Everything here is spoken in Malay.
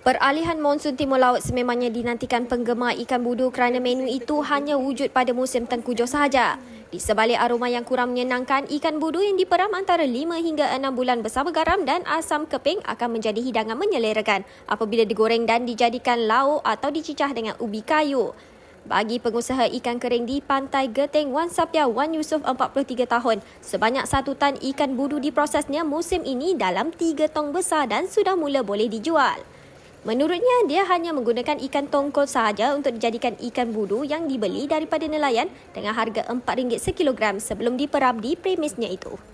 Peralihan monsun timur laut sememangnya dinantikan penggemar ikan budu kerana menu itu hanya wujud pada musim tengkujuh sahaja. Di sebalik aroma yang kurang menyenangkan, ikan budu yang diperam antara 5 hingga 6 bulan bersama garam dan asam keping akan menjadi hidangan menyelerakan apabila digoreng dan dijadikan lauk atau dicicah dengan ubi kayu bagi pengusaha ikan kering di Pantai Geteng Wan Sapia Wan Yusof 43 tahun. Sebanyak satu tan ikan budu diprosesnya musim ini dalam tiga tong besar dan sudah mula boleh dijual. Menurutnya, dia hanya menggunakan ikan tongkol sahaja untuk dijadikan ikan budu yang dibeli daripada nelayan dengan harga RM4 sekilogram sebelum diperam di premisnya itu.